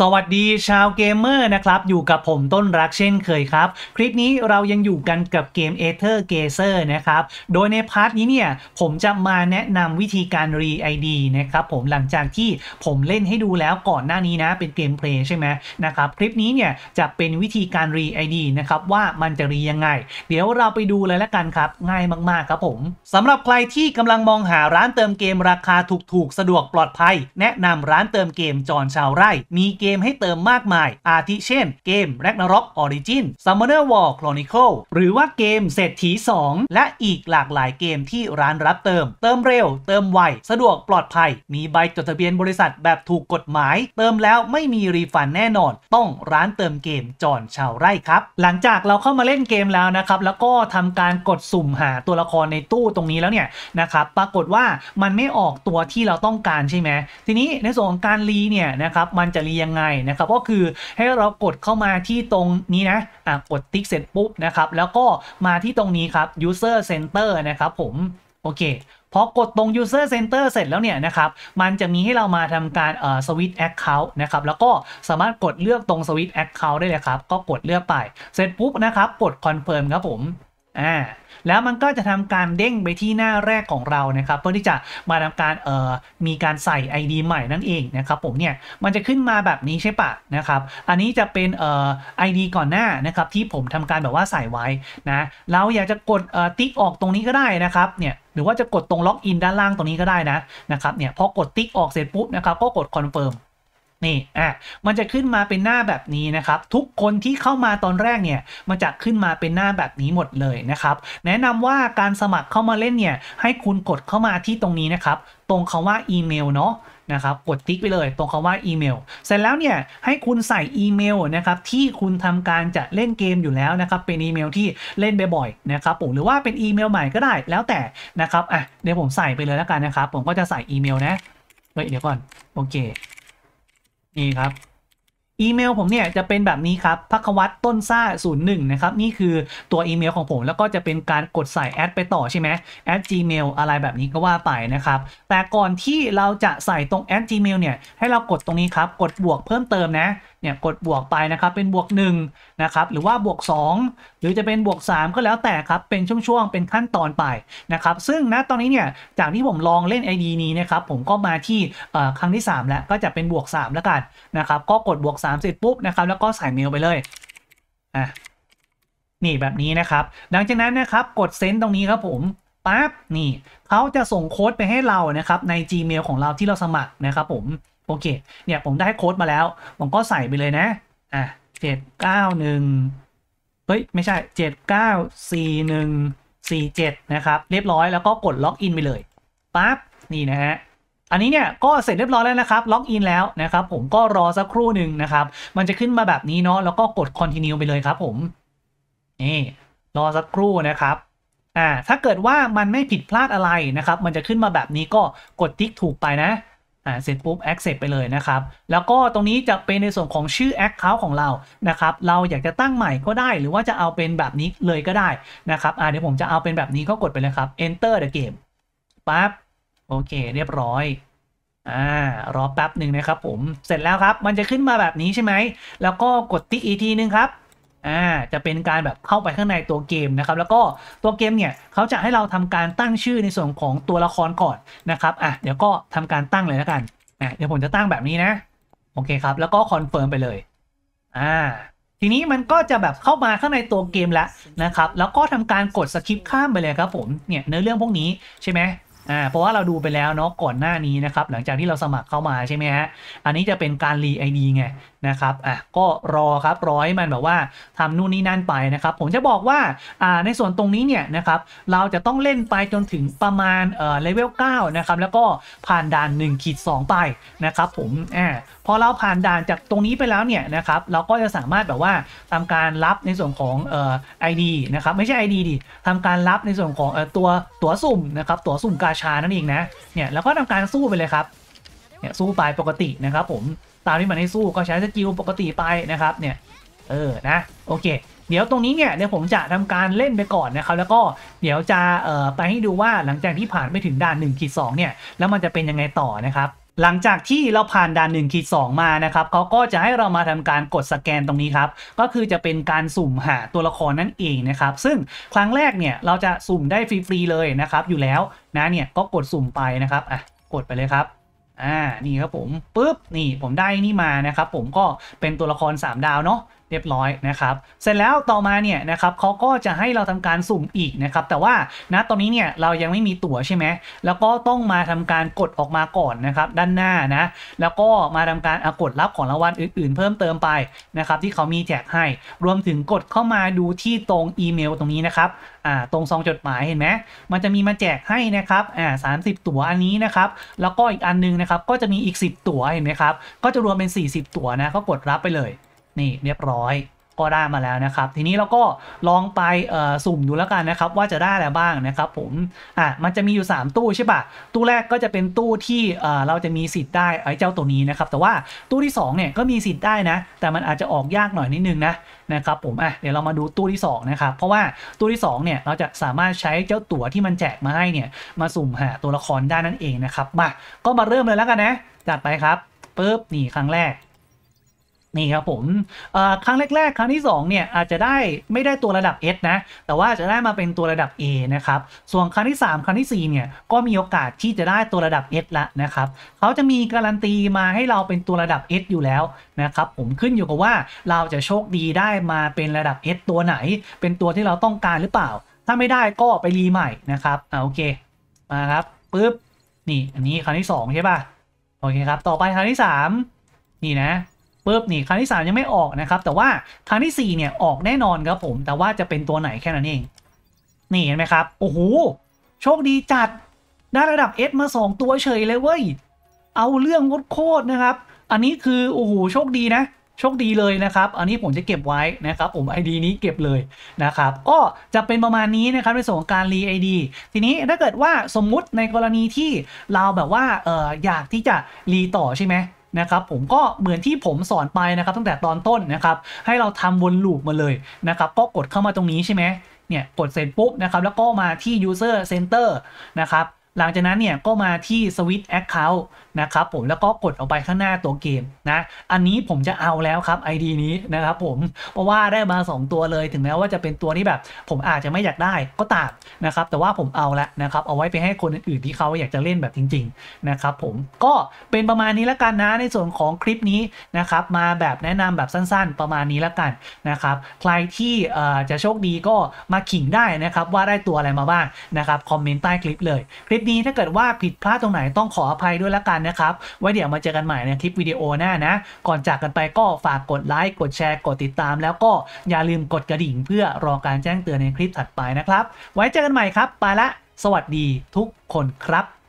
สวัสดีชาวเกมเมอร์นะครับอยู่กับผมต้นรักเช่นเคยครับ คลิปนี้เรายังอยู่กันกับเกมเเออร์เกเซอร์นะครับโดยในพาร์ทนี้เนี่ยผมจะมาแนะนำวิธีการรีไอดีนะครับ ผมหลังจากที่ผมเล่นให้ดูแล้วก่อนหน้านี้นะ เป็นเกมเพลย์ใช่ไหมนะครับคลิปนี้เนี่ยจะเป็นวิธีการรีไอดีนะครับ ว่ามันจะรียังไง เดี๋ยวเราไปดูเลยละกันครับ ง่ายมากๆครับผมสำหรับใครที่กำลังมองหาร้านเติมเกมราคาถูกๆสะดวกปลอดภัย แนะนำร้านเติมเกมจอนชาวไร่มีเกมให้เติมมากมาย อาทิเช่น เกม Ragnarok Origin Summoner War Chronicle หรือว่าเกมเศรษฐี 2 และอีกหลากหลายเกมที่ร้านรับเติม เติมเร็ว เติมไวสะดวกปลอดภัย มีใบจดทะเบียนบริษัทแบบถูกกฎหมาย เติมแล้วไม่มีรีฟันแน่นอน ต้องร้านเติมเกมจอนชาวไร่ครับ หลังจากเราเข้ามาเล่นเกมแล้วนะครับแล้วก็ทำการกดสุ่มหาตัวละครในตู้ตรงนี้แล้วเนี่ยนะครับปรากฏว่ามันไม่ออกตัวที่เราต้องการใช่ไหมทีนี้ในส่วนของการรีเนี่ยนะครับมันจะรียังังไงนะครับก็คือให้เรากดเข้ามาที่ตรงนี้นะอ่ะกดติ๊กเสร็จปุ๊บนะครับแล้วก็มาที่ตรงนี้ครับ user center นะครับผมโอเคพอกดตรง user center เสร็จแล้วเนี่ยนะครับมันจะมีให้เรามาทำการเอ่อ switch account นะครับแล้วก็สามารถกดเลือกตรง switch account ได้เลยครับ ก็กดเลือกไปเสร็จปุ๊บนะครับกด confirm ครับผมอ่าแล้วมันก็จะทำการเด้งไปที่หน้าแรกของเรานะครับ เพื่อที่จะมาทำการเอ่อมีการใส่ ID ใหม่นั่นเองนะครับ ผมเนี่ย มันจะขึ้นมาแบบนี้ใช่ปะนะครับ อันนี้จะเป็นเอ่อ ID ก่อนหน้านะครับ ที่ผมทำการแบบว่าใส่ไว้นะเราอยากจะกดเอ่อติ๊กออกตรงนี้ก็ได้นะครับ เนี่ย หรือว่าจะกดตรงล็อกอินด้านล่างตรงนี้ก็ได้นะ นะครับเนี่ยพอกดติ๊กออกเสร็จปุ๊บนะครับก็กดคอนเฟิร์มนี่อ่ะ มันจะขึ้นมาเป็นหน้าแบบนี้นะครับ ทุกคนที่เข้ามาตอนแรกเนี่ยมันจะขึ้นมาเป็นหน้าแบบนี้หมดเลยนะครับ แนะนำว่าการสมัครเข้ามาเล่นเนี่ย ให้คุณกดเข้ามาที่ตรงนี้นะครับ ตรงคำว่าอีเมล เนาะนะครับ กดติ๊กไปเลยตรงคำว่าอีเมล เสร็จแล้วเนี่ย ให้คุณใส่อีเมลนะครับ ที่คุณทำการจะเล่นเกมอยู่แล้วนะครับ เป็นอีเมลที่เล่นบ่อยๆ นะครับผมหรือว่าเป็นอีเมลใหม่ก็ได้ แล้วแต่นะครับ อ่ะ เดี๋ยวผมใส่ไปเลยแล้วกันนะครับ ผมก็จะใส่อีเมล นะเฮ้ยเดี๋ยวก่อนโอเคนี่ครับ อีเมลผมเนี่ยจะเป็นแบบนี้ครับพักวัตต้นซ่า01นะครับ นี่คือตัวอีเมลของผม แล้วก็จะเป็นการกดใส่แอดไปต่อใช่ไหมแอด gmail อะไรแบบนี้ก็ว่าไปนะครับ แต่ก่อนที่เราจะใส่ตรงแอด gmail เนี่ย ให้เรากดตรงนี้ครับ กดบวกเพิ่มเติมนะเนี่ยกดบวกไปนะครับเป็นบวก1นะครับ หรือว่าบวก 2 หรือจะเป็นบวก 3 ก็แล้วแต่ครับ เป็นช่วงๆเป็นขั้นตอนไปนะครับซึ่งณตอนนี้เนี่ย จากที่ผมลองเล่น ID นี้นะครับ ผมก็มาที่ครั้งที่3แล้วก็จะเป็นบวก3แล้วกันนะครับ ก็กดบวก 3 เสร็จปุ๊บนะครับแล้วก็ใส่เมลไปเลยอ่ะนี่แบบนี้นะครับหลังจากนั้นนะครับกดเซ็นตรงนี้ครับผมปั๊บนี่เขาจะส่งโค้ดไปให้เรานะครับใน Gmail ของเราที่เราสมัครนะครับผมโอเค เนี่ยผมได้โค้ดมาแล้ว ผมก็ใส่ไปเลยนะอ่ะเจ็ดเก้าหนึ่งเฮ้ยไม่ใช่เจ็ดเก้าสี่หนึ่งสี่เจ็ดนะครับ เรียบร้อยแล้วก็กดล็อกอินไปเลย ปั๊บ นี่นะฮะ อันนี้เนี่ยก็เสร็จเรียบร้อยแล้วนะครับล็อกอินแล้วนะครับ ผมก็รอสักครู่หนึ่งนะครับ มันจะขึ้นมาแบบนี้เนาะแล้วก็กด continue ไปเลยครับผม นี่รอสักครู่นะครับ อ่าถ้าเกิดว่ามันไม่ผิดพลาดอะไรนะครับ มันจะขึ้นมาแบบนี้ก็กดติ๊กถูกไปนะอ่าเสร็จ ปุ๊บ accept ไปเลยนะครับ แล้วก็ตรงนี้จะเป็นในส่วนของชื่อ account ของเรานะครับ เราอยากจะตั้งใหม่ก็ได้หรือว่าจะเอาเป็นแบบนี้เลยก็ได้นะครับอ่าเดี๋ยวผมจะเอาเป็นแบบนี้ก็กดไปเลยครับ enter the game ปั๊บโอเค เรียบร้อยอ่ารอแป๊บหนึ่งนะครับผมเสร็จแล้วครับ มันจะขึ้นมาแบบนี้ใช่ไหม แล้วก็กดติ๊กอีกทีนึงครับอ่าจะเป็นการแบบเข้าไปข้างในตัวเกมนะครับ แล้วก็ตัวเกมเนี่ยเขาจะให้เราทำการตั้งชื่อในส่วนของตัวละครก่อนนะครับอ่ะเดี๋ยวก็ทำการตั้งเลยแล้วกันอ่ะเดี๋ยวผมจะตั้งแบบนี้นะโอเคครับแล้วก็คอนเฟิร์มไปเลยอ่าทีนี้มันก็จะแบบเข้ามาข้างในตัวเกมแล้วนะครับแล้วก็ทำการกดสคริปข้ามไปเลยครับผมเนี่ยเนื้อเรื่องพวกนี้ใช่ไหมอ่าเพราะว่าเราดูไปแล้วเนาะก่อนหน้านี้นะครับหลังจากที่เราสมัครเข้ามาใช่ไหมฮะอันนี้จะเป็นการรีไอดีไงนะครับ อ่ะ ก็รอครับรอให้มันแบบว่า ทำนู่นนี่นั่นไปนะครับ ผมจะบอกว่า อ่า ในส่วนตรงนี้เนี่ยนะครับ เราจะต้องเล่นไปจนถึงประมาณ เอ่อเลเวล9นะครับ แล้วก็ผ่านด่าน1ขีด2ไปนะครับผม อ่า พอเราผ่านด่านจากตรงนี้ไปแล้วเนี่ยนะครับ เราก็จะสามารถแบบว่าทำการรับในส่วนของ เอ่อ ID นะครับ ไม่ใช่ ID ดิทำการรับในส่วนของ เอ่อ ตัวตัวสุ่มนะครับ ตัวสุ่มกาชานั่นเองนะ เนี่ย แล้วก็ทำการสู้ไปเลยครับเนี่ยสู้ไปปกตินะครับผม ตามที่มันให้สู้ก็ใช้สกิลปกติไปนะครับ เนี่ย เออ นะ โอเค เดี๋ยวตรงนี้เนี่ยเดี๋ยวผมจะทำการเล่นไปก่อนนะครับ แล้วก็เดี๋ยวจะเอ่อไปให้ดูว่าหลังจากที่ผ่านไปถึงด่าน1นขีดสเนี่ย แล้วมันจะเป็นยังไงต่อนะครับ หลังจากที่เราผ่านด่าน1นขีดสมานะครับ เขาก็จะให้เรามาทำการกดสแกนตรงนี้ครับ ก็คือจะเป็นการสุ่มหาตัวละครนั่นเองนะครับ ซึ่งครั้งแรกเนี่ยเราจะสุ่มได้ฟรีๆเลยนะครับ อยู่แล้วนะเนี่ย ก็กดสุ่มไปนะครับ อ่ะ กดไปเลยครับอ่านี่ครับผมปุ๊บนี่ผมได้นี่มานะครับ ผมก็เป็นตัวละคร3ดาวเนาะเรียบร้อยนะครับ เสร็จแล้วต่อมาเนี่ยนะครับเขาก็จะให้เราทำการสุ่มอีกนะครับ แต่ว่าณตอนนี้เนี่ยเรายังไม่มีตั๋วใช่ไหมแล้วก็ต้องมาทำการกดออกมาก่อนนะครับ ด้านหน้านะ แล้วก็มาทำการกดรับของรางวัลอื่นๆ เพิ่มเติมไปนะครับ ที่เขามีแจกให้ รวมถึงกดเข้ามาดูที่ตรงอีเมลตรงนี้นะครับอ่าตรงซองจดหมายเห็นไหมมันจะมีมาแจกให้นะครับอ่าสาตั๋วอันนี้นะครับแล้วก็อีกอันนึงนะครับก็จะมีอีก 10 ตั๋วเห็นไหมครับก็จะรวมเป็น 40 ตั๋วนะก็กดรับไปเลยนี่เรียบร้อย ก็ได้มาแล้วนะครับ ทีนี้เราก็ลองไปสุ่มดูแล้วกันนะครับว่าจะได้อะไรบ้างนะครับผมอ่ะมันจะมีอยู่ 3 ตู้ใช่ปะตู้แรกก็จะเป็นตู้ที่เราจะมีสิทธิ์ได้ ไอ้เจ้าตัวนี้นะครับ แต่ว่าตู้ที่2เนี่ย ก็มีสิทธิ์ได้นะ แต่มันอาจจะออกยากหน่อยนิดนึงนะนะครับผมอ่ะเดี๋ยวเรามาดูตู้ที่ 2 นะครับ เพราะว่าตู้ที่2เนี่ยเราจะสามารถใช้เจ้าตั๋วที่มันแจกมาให้เนี่ยมาสุ่มหาตัวละครได้นั่นเองนะครับมาก็มาเริ่มเลยแล้วกันนะจัดไปครับปุ๊บนี่ครั้งแรกนี่ครับผม ครั้งแรกๆ ครั้งที่ 2 เนี่ยอาจจะได้ไม่ได้ตัวระดับ S นะ แต่ว่าจะได้มาเป็นตัวระดับ A นะครับ ส่วนครั้งที่ 3 ครั้งที่ 4 เนี่ยก็มีโอกาสที่จะได้ตัวระดับ S ละนะครับ เขาจะมีการันตีมาให้เราเป็นตัวระดับ S อยู่แล้วนะครับ ผม ขึ้นอยู่กับว่าเราจะโชคดี ได้มาเป็นระดับ S ตัวไหน เป็นตัวที่เราต้องการหรือเปล่า ถ้าไม่ได้ก็ไปรีใหม่นะครับ อ่าโอเค มาครับ ปึ๊บ นี่ อันนี้ครั้งที่2ใช่ป่ะ โอเคครับ ต่อไปครั้งที่ 3 นี่นะปุ๊บนี่ครั้งที่3ยังไม่ออกนะครับแต่ว่าครั้งที่4เนี่ยออกแน่นอนครับผม แต่ว่าจะเป็นตัวไหนแค่นั้นเอง นี่เห็นไหมครับโอ้โหโชคดีจัดได้ระดับ S มา 2 ตัวเฉยเลยเว้ยเอาเรื่องโคตรนะครับ อันนี้คือโอ้โหโชคดีนะ โชคดีเลยนะครับ อันนี้ผมจะเก็บไว้นะครับ ผม ID นี้เก็บเลยนะครับก็จะเป็นประมาณนี้นะครับในส่วนของการรี ID ทีนี้ถ้าเกิดว่าสมมุติในกรณีที่เราแบบว่าเอออยากที่จะรีต่อใช่ไหมนะครับผมก็เหมือนที่ผมสอนไปนะครับตั้งแต่ตอนต้นนะครับ ให้เราทำวนลูปมาเลยนะครับก็กดเข้ามาตรงนี้ใช่ไหมเนี่ยกดเสร็จปุ๊บนะครับแล้วก็มาที่ user center นะครับ หลังจากนั้นเนี่ยก็มาที่ switch account นะครับผมแล้วก็กดออกไปข้างหน้าตัวเกมนะ อันนี้ผมจะเอาแล้วครับ ID นี้นะครับ ผมเพราะว่าได้มา 2 ตัวเลยถึงแม้ว่าจะเป็นตัวที่แบบผมอาจจะไม่อยากได้ก็ตามนะครับแต่ว่าผมเอาละนะครับเอาไว้ไปให้คนอื่นที่เขาอยากจะเล่นแบบจริงๆ นะครับผมก็เป็นประมาณนี้ละกันนะในส่วนของคลิปนี้นะครับ มาแบบแนะนำแบบสั้นๆประมาณนี้ละกันนะครับ ใครที่จะโชคดีก็มาขิงได้นะครับว่าได้ตัวอะไรมาบ้างนะครับคอมเมนต์ใต้คลิปเลยคลิปนี้ถ้าเกิดว่าผิดพลาดตรงไหนต้องขออภัยด้วยละกันนะครับไว้เดี๋ยวมาเจอกันใหม่ในคลิปวิดีโอหน้านะ ก่อนจากกันไปก็ฝากกดไลค์ กดแชร์ กดติดตาม แล้วก็อย่าลืมกดกระดิ่งเพื่อรอการแจ้งเตือนในคลิปถัดไปนะครับ ไว้เจอกันใหม่ครับ ไปละ สวัสดีทุกคนครับ